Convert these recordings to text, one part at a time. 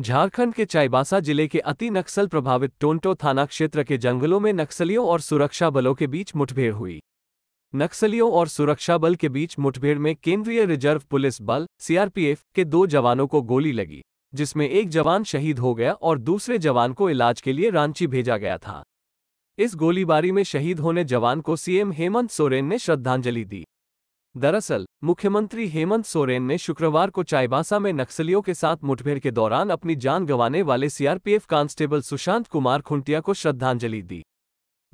झारखंड के चाईबासा जिले के अति नक्सल प्रभावित टोंटो थाना क्षेत्र के जंगलों में नक्सलियों और सुरक्षा बलों के बीच मुठभेड़ हुई नक्सलियों और सुरक्षा बल के बीच मुठभेड़ में केंद्रीय रिजर्व पुलिस बल सीआरपीएफ के दो जवानों को गोली लगी जिसमें एक जवान शहीद हो गया और दूसरे जवान को इलाज के लिए रांची भेजा गया था इस गोलीबारी में शहीद होने जवान को सीएम हेमंत सोरेन ने श्रद्धांजलि दी दरअसल मुख्यमंत्री हेमंत सोरेन ने शुक्रवार को चाईबासा में नक्सलियों के साथ मुठभेड़ के दौरान अपनी जान गंवाने वाले सीआरपीएफ कांस्टेबल सुशांत कुमार खुंटिया को श्रद्धांजलि दी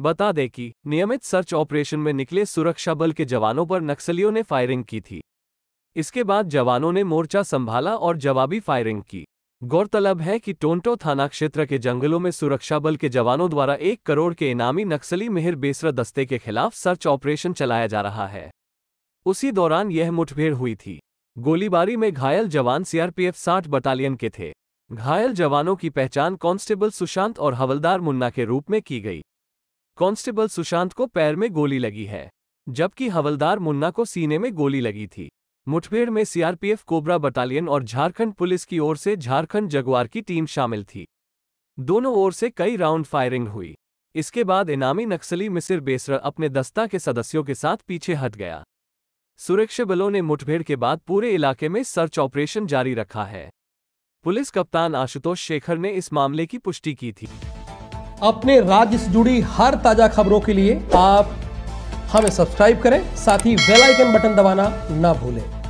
बता दें कि नियमित सर्च ऑपरेशन में निकले सुरक्षा बल के जवानों पर नक्सलियों ने फायरिंग की थी इसके बाद जवानों ने मोर्चा संभाला और जवाबी फायरिंग की गौरतलब है कि टोंटो थाना क्षेत्र के जंगलों में सुरक्षा बल के जवानों द्वारा एक करोड़ के इनामी नक्सली मेहर बेसरा दस्ते के खिलाफ सर्च ऑपरेशन चलाया जा रहा है उसी दौरान यह मुठभेड़ हुई थी गोलीबारी में घायल जवान सीआरपीएफ 60 बटालियन के थे घायल जवानों की पहचान कांस्टेबल सुशांत और हवलदार मुन्ना के रूप में की गई कांस्टेबल सुशांत को पैर में गोली लगी है जबकि हवलदार मुन्ना को सीने में गोली लगी थी मुठभेड़ में सीआरपीएफ कोबरा बटालियन और झारखंड पुलिस की ओर से झारखंड जगुआर की टीम शामिल थी दोनों ओर से कई राउंड फायरिंग हुई इसके बाद इनामी नक्सली मिसिर बेसर अपने दस्ता के सदस्यों के साथ पीछे हट गया सुरक्षा बलों ने मुठभेड़ के बाद पूरे इलाके में सर्च ऑपरेशन जारी रखा है पुलिस कप्तान आशुतोष शेखर ने इस मामले की पुष्टि की थी अपने राज्य से जुड़ी हर ताजा खबरों के लिए आप हमें सब्सक्राइब करें साथ ही बेल आइकन बटन दबाना ना भूलें